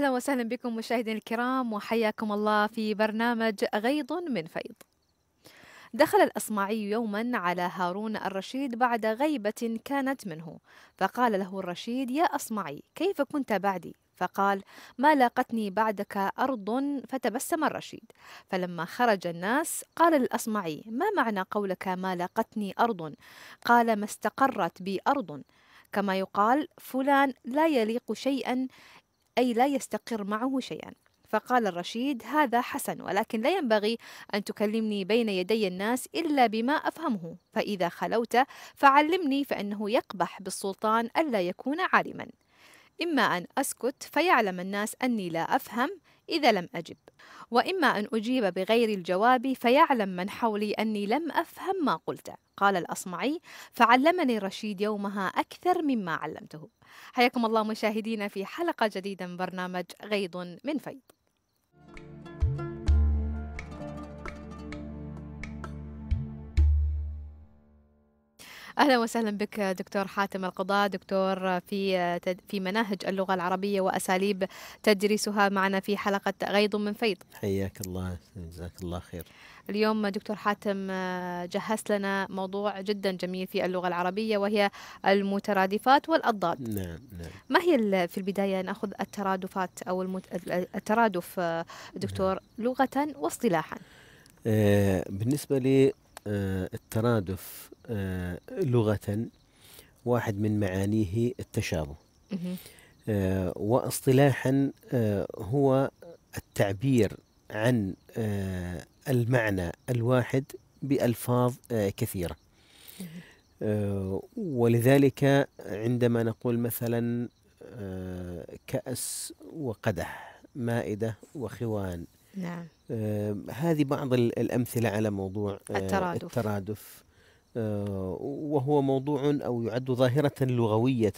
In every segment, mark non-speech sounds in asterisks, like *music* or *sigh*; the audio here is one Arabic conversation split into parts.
أهلا وسهلا بكم مشاهدينا الكرام وحياكم الله في برنامج غيض من فيض دخل الأصمعي يوما على هارون الرشيد بعد غيبة كانت منه فقال له الرشيد يا أصمعي كيف كنت بعدي فقال ما لاقتني بعدك أرض فتبسم الرشيد فلما خرج الناس قال الأصمعي ما معنى قولك ما لاقتني أرض قال ما استقرت بي أرض كما يقال فلان لا يليق شيئا أي لا يستقر معه شيئا فقال الرشيد هذا حسن ولكن لا ينبغي أن تكلمني بين يدي الناس إلا بما أفهمه فإذا خلوت فعلمني فإنه يقبح بالسلطان ألا يكون عالما إما أن أسكت فيعلم الناس أني لا أفهم إذا لم أجب وإما أن أجيب بغير الجواب فيعلم من حولي أني لم أفهم ما قلت قال الأصمعي فعلمني رشيد يومها أكثر مما علمته حياكم الله مشاهدينا في حلقة جديدة من برنامج غيض من فيض اهلا وسهلا بك دكتور حاتم القضاء دكتور في في مناهج اللغه العربيه واساليب تدريسها معنا في حلقه غيض من فيض حياك الله جزاك الله خير اليوم دكتور حاتم آه، جهز لنا موضوع جدا جميل في اللغه العربيه وهي المترادفات والاضداد نعم نعم ما هي في البدايه ناخذ الترادفات او الترادف آه، دكتور نعم. لغه واصطلاحا آه، بالنسبه للترادف آه، لغة واحد من معانيه التشابه آه، واصطلاحا آه، هو التعبير عن المعنى الواحد بألفاظ كثيرة ولذلك عندما نقول مثلا كأس وقدح مائدة وخوان نعم. هذه بعض الأمثلة على موضوع الترادف, الترادف آه، وهو موضوع أو يعد ظاهرة لغوية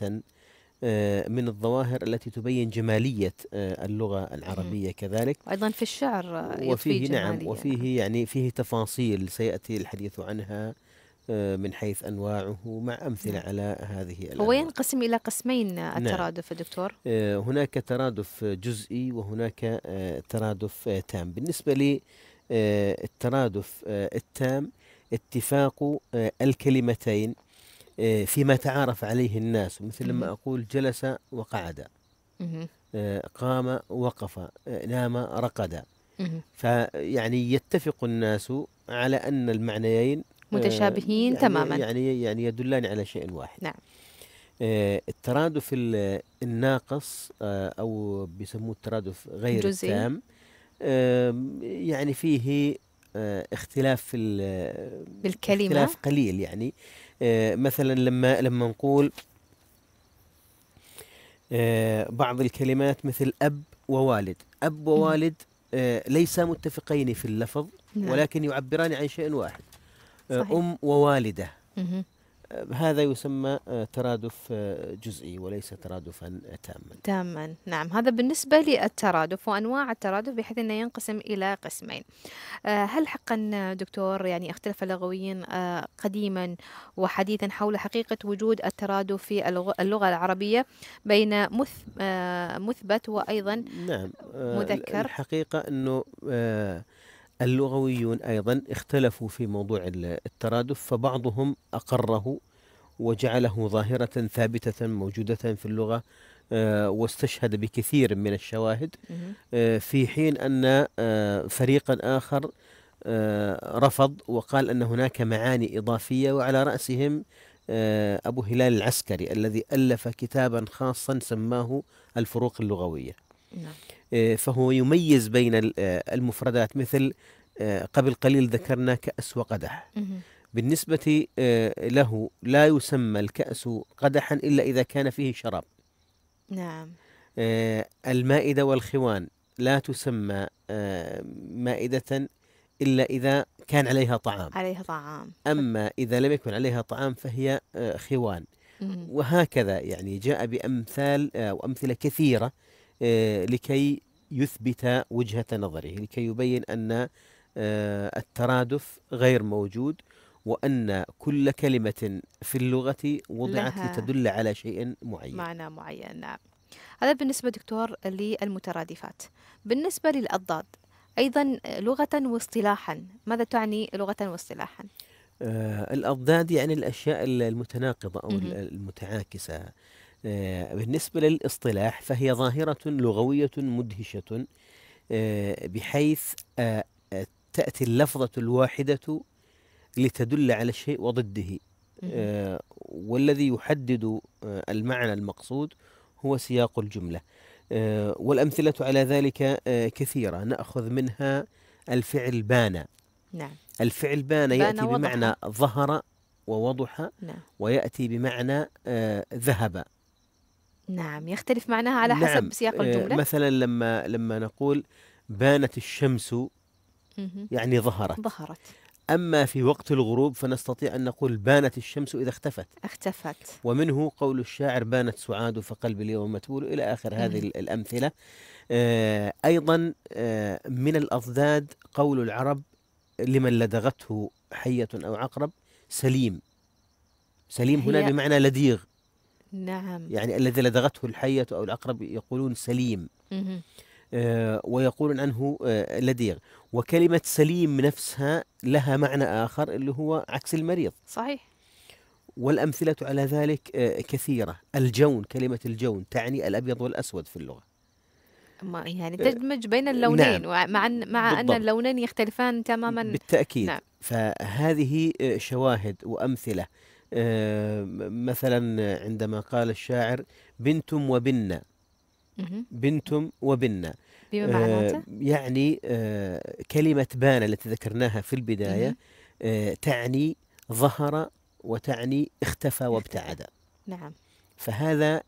آه، من الظواهر التي تبين جمالية آه، اللغة العربية كذلك أيضا في الشعر وفيه نعم وفيه نعم. يعني فيه تفاصيل سيأتي الحديث عنها من حيث انواعه مع امثله نعم. على هذه الأنواع. هو ينقسم الى قسمين نعم. الترادف نعم. دكتور هناك ترادف جزئي وهناك ترادف تام بالنسبه للترادف التام اتفاق آه، الكلمتين آه، فيما تعارف عليه الناس مثل لما أقول جلس وقعد آه، قام وقف نام رقد فيعني يتفق الناس على أن المعنيين متشابهين يعني تماما يعني يعني يدلان على شيء واحد نعم الترادف الناقص أو بيسموه الترادف غير جزئي. التام يعني فيه آه، اختلاف بالكلمة اختلاف قليل يعني آه، مثلا لما لما نقول آه، بعض الكلمات مثل أب ووالد أب ووالد ليس متفقين في اللفظ نعم. ولكن يعبران عن شيء واحد صحيح. أم ووالدة هذا يسمى آه، ترادف آه، جزئي وليس ترادفا آه، تاما تاما نعم هذا بالنسبة للترادف وأنواع الترادف بحيث أنه ينقسم إلى قسمين هل حقا دكتور يعني اختلف اللغويين قديما وحديثا حول حقيقة وجود الترادف في اللغة العربية بين مثبت وأيضا نعم مذكر الحقيقة أنه اللغويون أيضا اختلفوا في موضوع الترادف فبعضهم أقره وجعله ظاهرة ثابتة موجودة في اللغة آه، واستشهد بكثير من الشواهد آه، في حين أن آه، فريقا آخر رفض وقال أن هناك معاني إضافية وعلى رأسهم أبو هلال العسكري الذي ألف كتابا خاصا سماه الفروق اللغوية نعم. آه، فهو يميز بين آه، المفردات مثل آه، قبل قليل ذكرنا كأس وقدح بالنسبة له لا يسمى الكأس قدحا إلا إذا كان فيه شراب نعم المائدة والخوان لا تسمى مائدة إلا إذا كان عليها طعام عليها طعام أما إذا لم يكن عليها طعام فهي خوان وهكذا يعني جاء بأمثال وأمثلة كثيرة آه، لكي يثبت وجهة نظره لكي يبين أن آه، الترادف غير موجود وأن كل كلمة في اللغة وضعت لتدل على شيء معين معنى معين نعم هذا بالنسبة دكتور للمترادفات بالنسبة للأضداد أيضا لغة واصطلاحا ماذا تعني لغة واصطلاحا؟ آه الأضداد يعني الأشياء المتناقضة أو المتعاكسة آه، بالنسبة للاصطلاح فهي ظاهرة لغوية مدهشة آه، بحيث آه، تأتي اللفظة الواحدة لتدل على الشيء وضده والذي يحدد المعنى المقصود هو سياق الجملة والأمثلة على ذلك كثيرة نأخذ منها الفعل بان نعم الفعل بان يأتي بمعنى ظهر ووضح نعم. ويأتي بمعنى ذهب نعم يختلف معناها على نعم. حسب سياق آه، الجملة مثلا لما لما نقول بانت الشمس يعني ظهرت ظهرت أما في وقت الغروب فنستطيع أن نقول بانت الشمس إذا اختفت اختفت ومنه قول الشاعر بانت سعاد فقلب اليوم متبول إلى آخر هذه الأمثلة آه أيضا آه من الأضداد قول العرب لمن لدغته حية أو عقرب سليم سليم هنا بمعنى لديغ نعم يعني الذي لدغته الحية أو العقرب يقولون سليم آه ويقولون عنه آه لديغ وكلمة سليم نفسها لها معنى آخر اللي هو عكس المريض صحيح والأمثلة على ذلك آه كثيرة الجون كلمة الجون تعني الأبيض والأسود في اللغة ما يعني آه، تدمج بين اللونين نعم. مع أن مع بالضبط. أن اللونين يختلفان تماما بالتأكيد نعم. فهذه آه، شواهد وأمثلة آه، مثلا عندما قال الشاعر بنتم وبنا بنتم وبنا بما معناته؟ آه، يعني آه، كلمة بان التي ذكرناها في البداية تعني ظهر وتعني اختفى وابتعد *laughs* نعم فهذا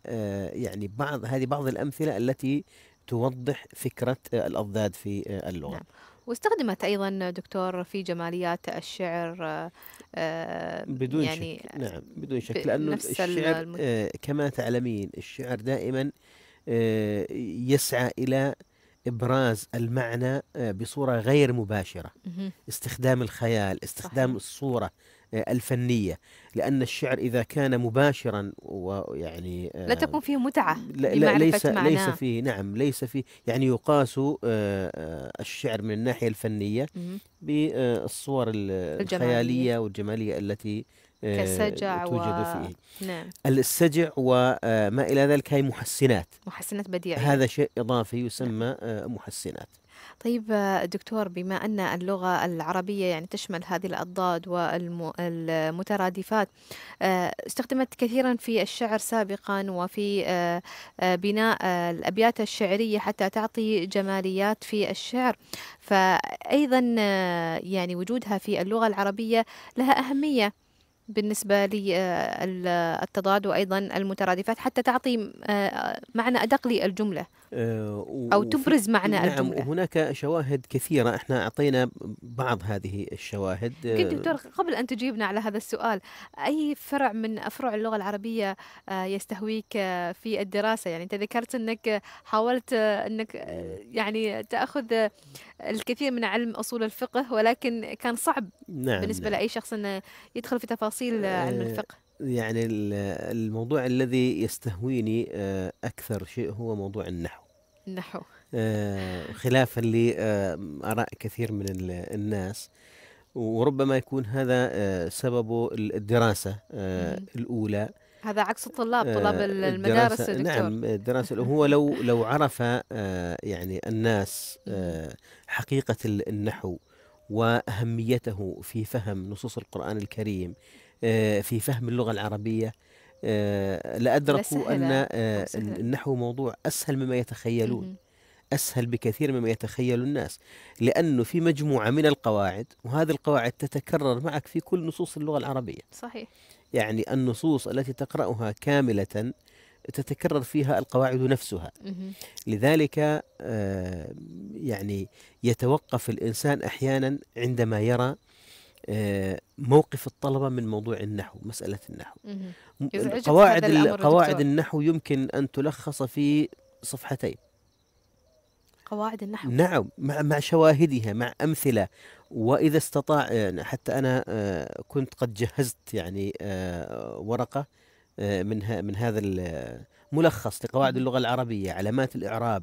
يعني بعض هذه بعض الأمثلة التي توضح فكرة الأضداد في اللغة نعم. واستخدمت ايضا دكتور في جماليات الشعر آه، آه، بدون يعني شك نعم بدون شك لانه الشعر آه، كما تعلمين الشعر دائما يسعى الى ابراز المعنى بصوره غير مباشره استخدام الخيال استخدام صحيح. الصوره الفنية لأن الشعر إذا كان مباشرا ويعني آه، لا تكون فيه متعة لا, لا ليس معناه. ليس فيه نعم ليس فيه يعني يقاس آه، آه، الشعر من الناحية الفنية بالصور الخيالية والجمالية التي كسجع توجد و... فيه نعم. السجع وما إلى ذلك هي محسنات محسنات بديعة هذا شيء إضافي يسمى محسنات طيب دكتور بما أن اللغة العربية يعني تشمل هذه الأضداد والمترادفات آه، استخدمت كثيرا في الشعر سابقا وفي آه، آه، بناء الأبيات الشعرية حتى تعطي جماليات في الشعر فأيضا يعني وجودها في اللغة العربية لها أهمية بالنسبة للتضاد وأيضا المترادفات حتى تعطي معنى أدق للجملة آه، أو تبرز معنى نعم الجملة هناك شواهد كثيرة احنا أعطينا بعض هذه الشواهد كنت آه، دكتور قبل أن تجيبنا على هذا السؤال أي فرع من أفرع اللغة العربية آه، يستهويك في الدراسة يعني أنت ذكرت أنك حاولت أنك يعني تأخذ الكثير من علم أصول الفقه ولكن كان صعب نعم بالنسبة نعم. لأي شخص أنه يدخل في تفاصيل علم الفقه يعني الموضوع الذي يستهويني أكثر شيء هو موضوع النحو نحو آه خلافا لآراء آه، كثير من الناس وربما يكون هذا آه سببه الدراسة آه الأولى هذا عكس الطلاب آه، طلاب المدارس الدكتور. نعم، دكتور. نعم الدراسة *laughs* هو لو لو عرف آه، يعني الناس حقيقة النحو وأهميته في فهم نصوص القرآن الكريم في فهم اللغة العربية آه، لأدركوا أن النحو آه، موضوع أسهل مما يتخيلون أسهل بكثير مما يتخيل الناس لأنه في مجموعة من القواعد وهذه القواعد تتكرر معك في كل نصوص اللغة العربية صحيح يعني النصوص التي تقرأها كاملة تتكرر فيها القواعد نفسها لذلك آه، يعني يتوقف الإنسان أحيانا عندما يرى آه، موقف الطلبة من موضوع النحو مسألة النحو قواعد قواعد النحو يمكن أن تلخص في صفحتين قواعد النحو نعم مع مع شواهدها مع أمثلة وإذا استطاع يعني حتى أنا آه، كنت قد جهزت يعني آه، ورقة من من هذا ملخص لقواعد اللغة العربية علامات الإعراب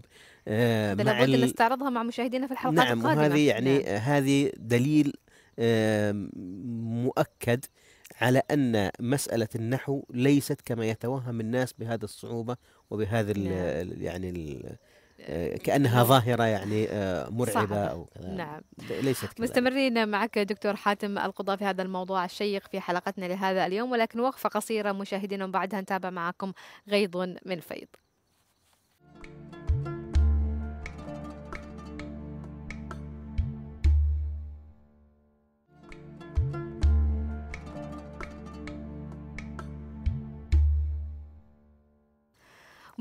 مع نستعرضها مع مشاهدينا في الحلقات نعم القادمة نعم هذه يعني نعم. هذه دليل مؤكد على أن مسألة النحو ليست كما يتوهم الناس بهذا الصعوبة وبهذا نعم. يعني الـ آه، كانها نعم. ظاهره يعني آه، مرعبه او كذا نعم ليست كذلك. مستمرين معك دكتور حاتم القضاء في هذا الموضوع الشيق في حلقتنا لهذا اليوم ولكن وقفه قصيره مشاهدينا وبعدها نتابع معكم غيض من فيض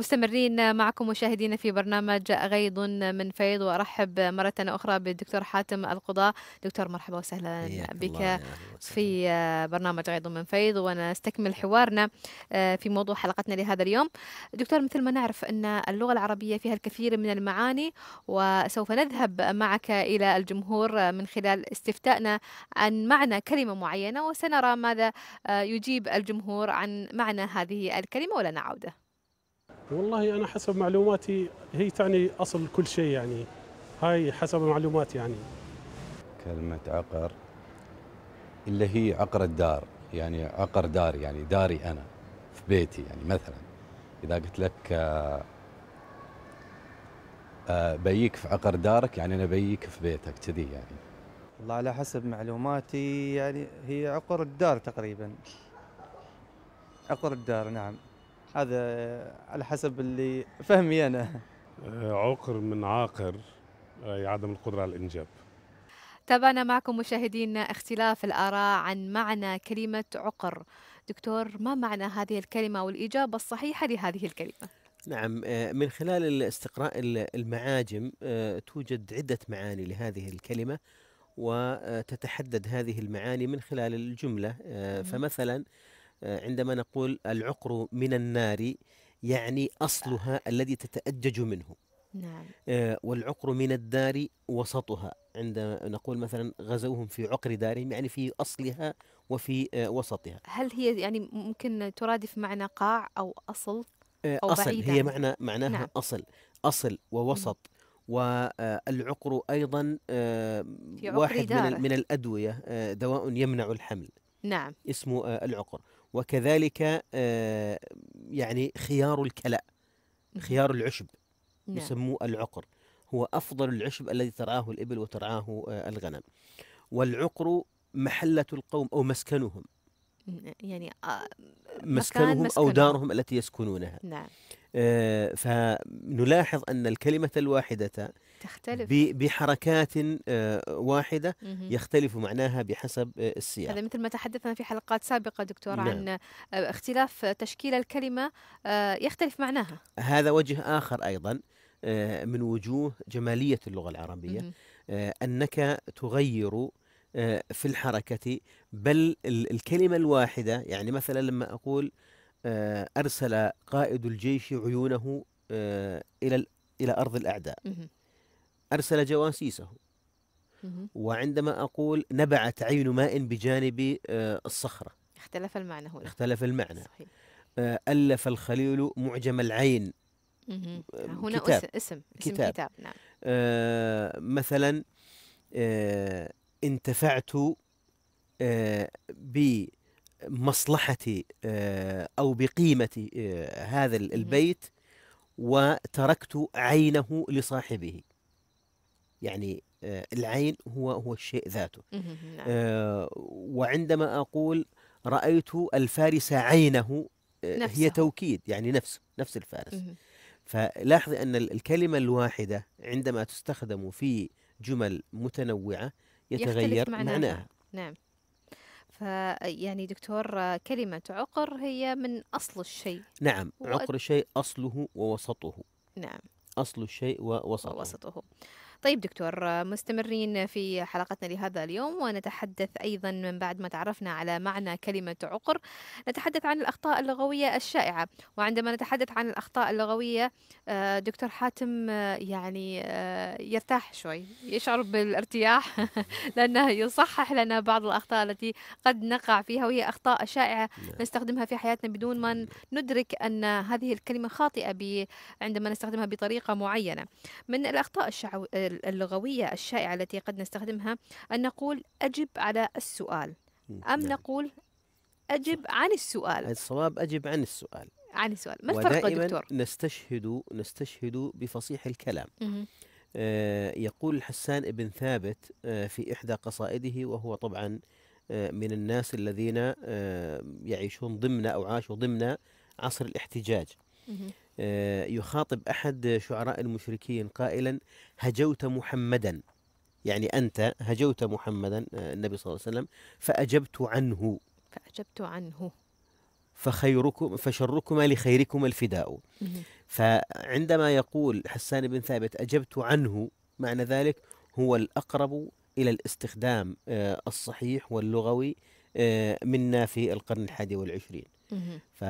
مستمرين معكم مشاهدينا في برنامج غيض من فيض وارحب مره اخرى بالدكتور حاتم القضاء دكتور مرحبا وسهلا بك في برنامج غيض من فيض ونستكمل حوارنا آه، في موضوع حلقتنا لهذا اليوم دكتور مثل ما نعرف ان اللغه العربيه فيها الكثير من المعاني وسوف نذهب معك الى الجمهور من خلال استفتائنا عن معنى كلمه معينه وسنرى ماذا آه، يجيب الجمهور عن معنى هذه الكلمه ولنا عوده والله انا حسب معلوماتي هي تعني اصل كل شيء يعني هاي حسب معلوماتي يعني كلمه عقر اللي هي عقر الدار يعني عقر دار يعني داري انا في بيتي يعني مثلا اذا قلت لك آآ آه، آآ آه، بيك في عقر دارك يعني انا بيك في بيتك كذي يعني والله على حسب معلوماتي يعني هي عقر الدار تقريبا عقر الدار نعم هذا على حسب اللي فهمي أنا آه، عقر من عاقر آه، أي عدم القدرة على الإنجاب تابعنا طيب، معكم مشاهدينا اختلاف الآراء عن معنى كلمة عقر دكتور ما معنى هذه الكلمة والإجابة الصحيحة لهذه الكلمة؟ نعم آه، من خلال استقراء المعاجم توجد عدة معاني لهذه الكلمة وتتحدد هذه المعاني من خلال الجملة فمثلا عندما نقول العقر من النار يعني أصلها الذي تتأجج منه نعم. آه، والعقر من الدار وسطها عندما نقول مثلا غزوهم في عقر دارهم يعني في أصلها وفي آه، وسطها هل هي يعني ممكن ترادف معنى قاع أو أصل آه، أو أصل بعيدة؟ هي يعني؟ معنى معناها نعم. أصل أصل ووسط م. والعقر أيضا واحد من, من الأدوية دواء يمنع الحمل نعم اسمه العقر وكذلك آه، يعني خيار الكلأ خيار العشب نعم. يسموه العقر هو أفضل العشب الذي ترعاه الإبل وترعاه آه، الغنم والعقر محلة القوم أو مسكنهم يعني آه، مسكنهم, مسكنهم أو دارهم التي يسكنونها نعم آه، فنلاحظ أن الكلمة الواحدة تختلف بحركات آه، واحدة يختلف معناها بحسب آه، السياق هذا مثل ما تحدثنا في حلقات سابقة دكتور نعم. عن اختلاف تشكيل الكلمة يختلف معناها هذا وجه آخر أيضا من وجوه جمالية اللغة العربية أنك تغير في الحركة بل الكلمة الواحدة يعني مثلا لما أقول آه، أرسل قائد الجيش عيونه آه، إلى إلى أرض الأعداء أرسل جواسيسه وعندما أقول نبعت عين ماء بجانب آه، الصخرة اختلف المعنى هنا اختلف المعنى صحيح. ألف الخليل معجم العين هنا كتاب. اسم اسم كتاب, كتاب. نعم. آه مثلا آه انتفعت آه مصلحتي آه، او بقيمه آه، هذا البيت وتركت عينه لصاحبه يعني آه، العين هو هو الشيء ذاته نعم. وعندما اقول رايت الفارس عينه نفسه. هي توكيد يعني نفسه نفس الفارس فلاحظي ان الكلمه الواحده عندما تستخدم في جمل متنوعه يتغير معناها. معناها نعم فيعني دكتور كلمة عقر هي من أصل الشيء نعم و... عقر الشيء أصله ووسطه نعم أصل الشيء ووسطه, ووسطه. طيب دكتور مستمرين في حلقتنا لهذا اليوم ونتحدث أيضا من بعد ما تعرفنا على معنى كلمة عقر نتحدث عن الأخطاء اللغوية الشائعة وعندما نتحدث عن الأخطاء اللغوية آه، دكتور حاتم آه، يعني آه، يرتاح شوي يشعر بالارتياح *laughs* لأنه يصحح لنا بعض الأخطاء التي قد نقع فيها وهي أخطاء شائعة نعم. نستخدمها في حياتنا بدون ما نعم. ندرك أن هذه الكلمة خاطئة عندما نستخدمها بطريقة معينة من الأخطاء الشعو... اللغوية الشائعة التي قد نستخدمها أن نقول أجب على السؤال أم نعم. نقول أجب عن السؤال الصواب أجب عن السؤال عن السؤال ما الفرق يا دكتور؟ نستشهد نستشهد بفصيح الكلام آه يقول الحسان بن ثابت آه في إحدى قصائده وهو طبعا آه من الناس الذين آه، يعيشون ضمن أو عاشوا ضمن عصر الاحتجاج آه، يخاطب احد شعراء المشركين قائلا هجوت محمدا يعني انت هجوت محمدا آه، النبي صلى الله عليه وسلم فاجبت عنه فاجبت عنه فخيركم فشركما لخيركما الفداء فعندما يقول حسان بن ثابت اجبت عنه معنى ذلك هو الاقرب الى الاستخدام آه، الصحيح واللغوي منا في القرن الحادي والعشرين ف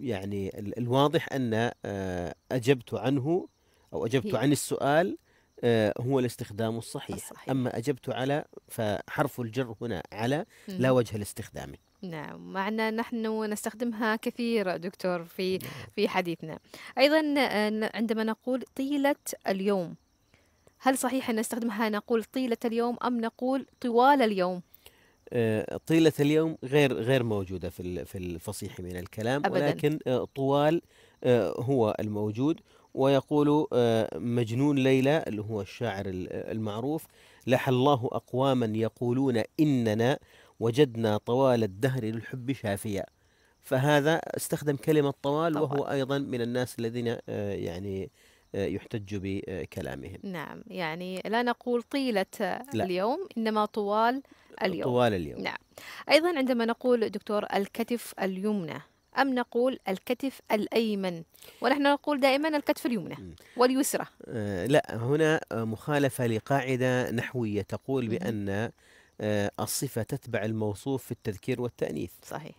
يعني الواضح ان آه، اجبت عنه او اجبت عن السؤال آه، هو الاستخدام الصحيح. الصحيح اما اجبت على فحرف الجر هنا على لا وجه لاستخدامه نعم معنا نحن نستخدمها كثير دكتور في نعم. في حديثنا ايضا آه، عندما نقول طيله اليوم هل صحيح ان نستخدمها نقول طيله اليوم ام نقول طوال اليوم آه، طيلة اليوم غير غير موجودة في في الفصيح من الكلام أبداً. ولكن آه، طوال آه، هو الموجود ويقول مجنون ليلى اللي هو الشاعر المعروف لح الله أقواما يقولون إننا وجدنا طوال الدهر للحب شافيا فهذا استخدم كلمة طوال وهو أيضا من الناس الذين يعني آه، يحتج بكلامهم نعم يعني لا نقول طيلة آه، لا. اليوم إنما طوال اليوم طوال اليوم نعم أيضا عندما نقول دكتور الكتف اليمنى أم نقول الكتف الأيمن ونحن نقول دائما الكتف اليمنى واليسرى آه لا هنا آه، مخالفة لقاعدة نحوية تقول بأن آه الصفة تتبع الموصوف في التذكير والتأنيث صحيح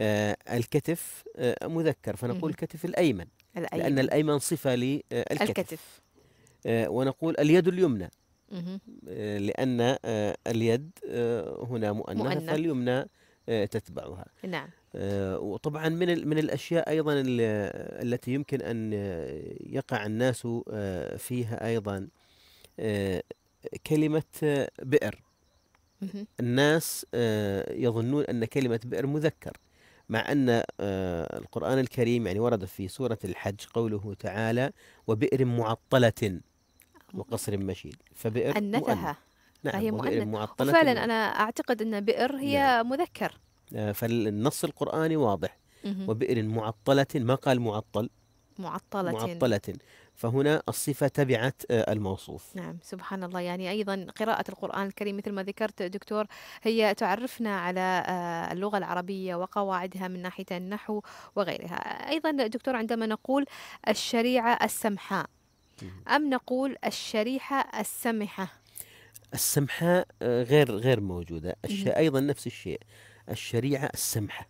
آه، الكتف آه، مذكر فنقول الكتف الأيمن, الأيمن لأن الأيمن صفة للكتف آه، الكتف. ونقول اليد اليمنى لأن اليد هنا مؤنثة فاليمنى تتبعها نعم وطبعا من من الاشياء ايضا التي يمكن ان يقع الناس فيها ايضا كلمه بئر الناس يظنون ان كلمه بئر مذكر مع أن آه، القرآن الكريم يعني ورد في سورة الحج قوله تعالى وبئر معطلة وقصر مشيد فبئر أنثها نعم فهي وبئر معطلة وفعلا أنا أعتقد أن بئر هي نعم. مذكر آه، فالنص القرآني واضح وبئر معطلة ما قال معطل معطلة معطلة فهنا الصفة تبعت آه، الموصوف نعم سبحان الله يعني أيضا قراءة القرآن الكريم مثل ما ذكرت دكتور هي تعرفنا على آه، اللغة العربية وقواعدها من ناحية النحو وغيرها أيضا دكتور عندما نقول الشريعة السمحاء أم نقول الشريحة السمحة السمحاء آه، غير غير موجودة أيضا نفس الشيء الشريعة السمحة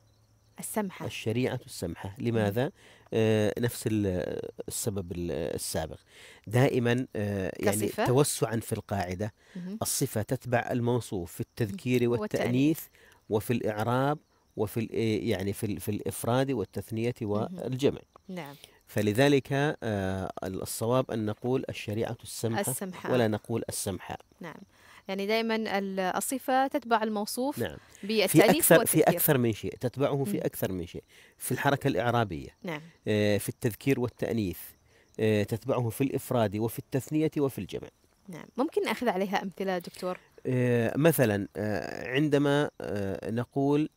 السمحة الشريعة السمحة لماذا؟ آه، نفس آه، السبب آه، السابق دائما يعني كصفة؟ توسعا في القاعدة الصفة تتبع الموصوف في التذكير والتأنيث وفي الإعراب وفي يعني في في الإفراد والتثنية والجمع نعم فلذلك الصواب أن نقول الشريعة السمحة, السمحة ولا نقول السمحة نعم يعني دائما الصفة تتبع الموصوف نعم. بالتأليف في أكثر في أكثر من شيء تتبعه في أكثر من شيء في الحركة الإعرابية نعم. آه، في التذكير والتأنيث آه، تتبعه في الإفراد وفي التثنية وفي الجمع نعم ممكن أخذ عليها أمثلة دكتور آه، مثلا عندما نقول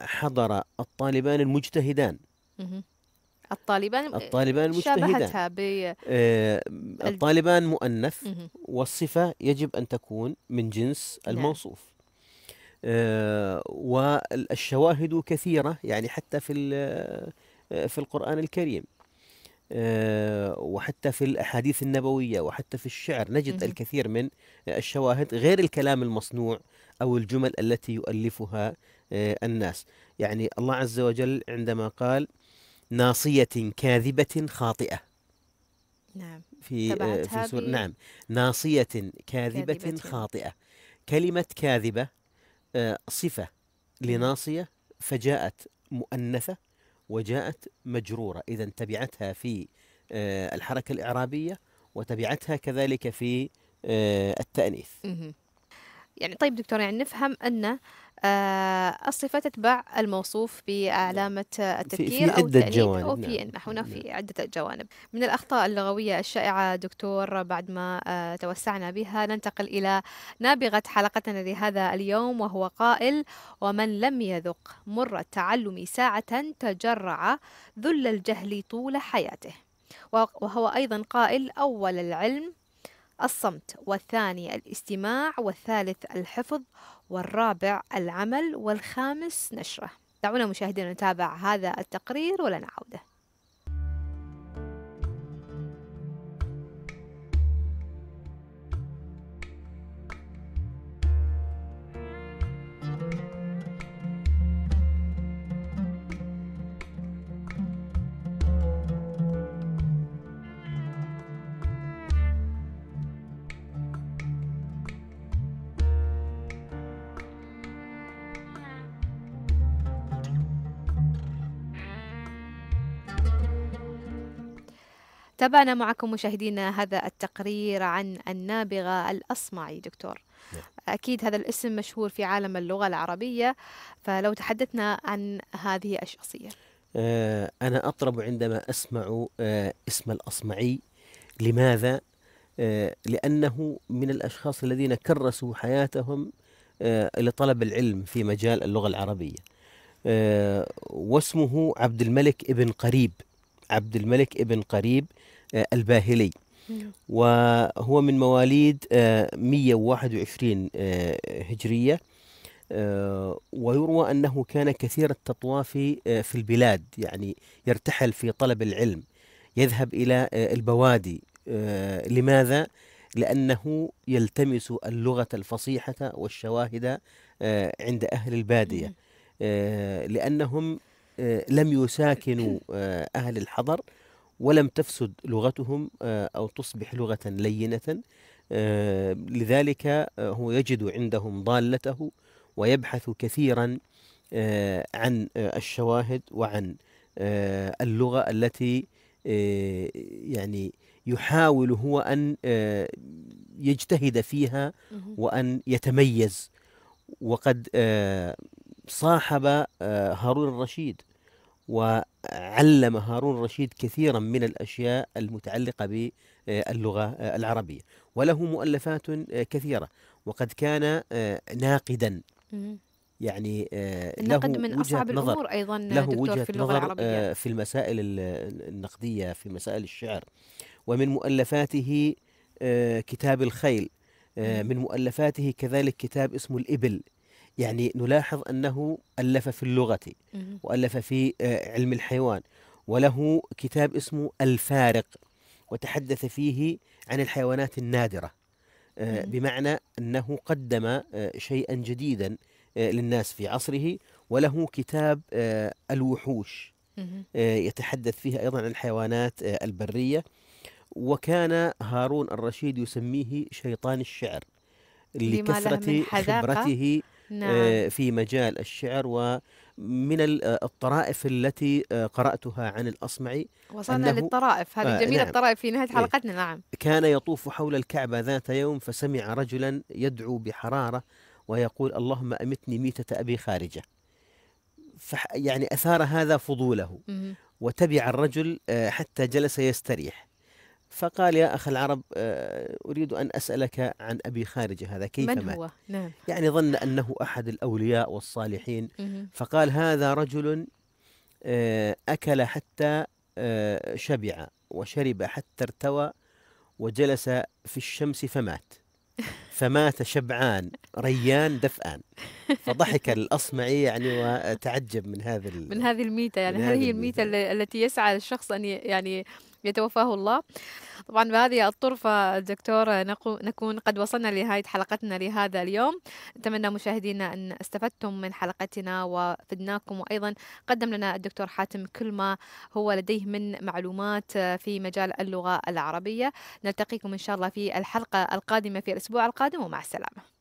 حضر الطالبان المجتهدان الطالبان الطالبان المجتهدة شابهتها ب آه الطالبان مؤنث والصفة يجب أن تكون من جنس نعم. الموصوف نعم. آه والشواهد كثيرة يعني حتى في آه، في القرآن الكريم آه وحتى في الأحاديث النبوية وحتى في الشعر نجد الكثير من الشواهد غير الكلام المصنوع أو الجمل التي يؤلفها آه، الناس يعني الله عز وجل عندما قال ناصية كاذبة خاطئة نعم في في سورة نعم ناصية كاذبة, كاذبة خاطئة كلمة كاذبة آه، صفة لناصية فجاءت مؤنثة وجاءت مجرورة إذا تبعتها في آه، الحركة الإعرابية وتبعتها كذلك في آه، التأنيث يعني طيب دكتور يعني نفهم أن آه، الصفة تتبع الموصوف بعلامة التذكير نعم. في, في أو عدة جوانب أو في نعم. هنا في نعم. عدة جوانب من الأخطاء اللغوية الشائعة دكتور بعد ما آه، توسعنا بها ننتقل إلى نابغة حلقتنا لهذا اليوم وهو قائل ومن لم يذق مر التعلم ساعة تجرع ذل الجهل طول حياته وهو أيضا قائل أول العلم الصمت والثاني الاستماع والثالث الحفظ والرابع العمل والخامس نشره دعونا مشاهدينا نتابع هذا التقرير ولنعوده تابعنا معكم مشاهدينا هذا التقرير عن النابغة الأصمعي دكتور نعم. أكيد هذا الاسم مشهور في عالم اللغة العربية فلو تحدثنا عن هذه الشخصية آه، أنا أطرب عندما أسمع آه، اسم الأصمعي لماذا؟ آه، لأنه من الأشخاص الذين كرسوا حياتهم لطلب العلم في مجال اللغة العربية واسمه عبد الملك ابن قريب عبد الملك ابن قريب آه، الباهلي نعم. وهو من مواليد 121 آه، آه، هجرية ويروى أنه كان كثير التطواف في البلاد يعني يرتحل في طلب العلم يذهب إلى البوادي لماذا؟ لأنه يلتمس اللغة الفصيحة والشواهد عند أهل البادية نعم. لأنهم لم يساكنوا أهل الحضر ولم تفسد لغتهم آه، أو تصبح لغة لينة آه، لذلك آه، هو يجد عندهم ضالته ويبحث كثيرا عن الشواهد وعن اللغة التي يعني يحاول هو أن يجتهد فيها وأن يتميز وقد صاحب هارون الرشيد وعلم هارون الرشيد كثيرا من الأشياء المتعلقة باللغة العربية وله مؤلفات كثيرة وقد كان آه، ناقدا يعني النقد آه، من أصعب الأمور أيضا له دكتور وجهة في اللغة نظر آه، العربية في المسائل النقدية في مسائل الشعر ومن مؤلفاته كتاب الخيل من مؤلفاته كذلك كتاب اسمه الإبل يعني نلاحظ أنه ألف في اللغة وألف في آه، علم الحيوان وله كتاب اسمه الفارق وتحدث فيه عن الحيوانات النادرة آه، بمعنى أنه قدم آه، شيئا جديدا للناس في عصره وله كتاب الوحوش يتحدث فيه أيضا عن الحيوانات البرية وكان هارون الرشيد يسميه شيطان الشعر لكثرة خبرته نعم. آه، في مجال الشعر ومن آه، الطرائف التي آه، قرأتها عن الأصمعي وصلنا للطرائف هذه آه جميلة نعم. الطرائف في نهاية إيه. حلقتنا نعم كان يطوف حول الكعبة ذات يوم فسمع رجلا يدعو بحرارة ويقول اللهم أمتني ميتة أبي خارجة يعني أثار هذا فضوله وتبع الرجل حتى جلس يستريح فقال يا أخ العرب آه، أريد أن أسألك عن أبي خارجة هذا كيف من مات هو؟ نعم. يعني ظن أنه أحد الأولياء والصالحين فقال هذا رجل آه، أكل حتى آه، شبع وشرب حتى ارتوى وجلس في الشمس فمات *laughs* فمات شبعان ريان دفآن فضحك الاصمعي يعني وتعجب من هذا من هذه الميته يعني هذه الميته التي يسعى الشخص ان يعني يتوفاه الله طبعا بهذه الطرفة دكتور نكون قد وصلنا لنهاية حلقتنا لهذا اليوم أتمنى مشاهدينا أن استفدتم من حلقتنا وفدناكم وأيضا قدم لنا الدكتور حاتم كل ما هو لديه من معلومات في مجال اللغة العربية نلتقيكم إن شاء الله في الحلقة القادمة في الأسبوع القادم ومع السلامة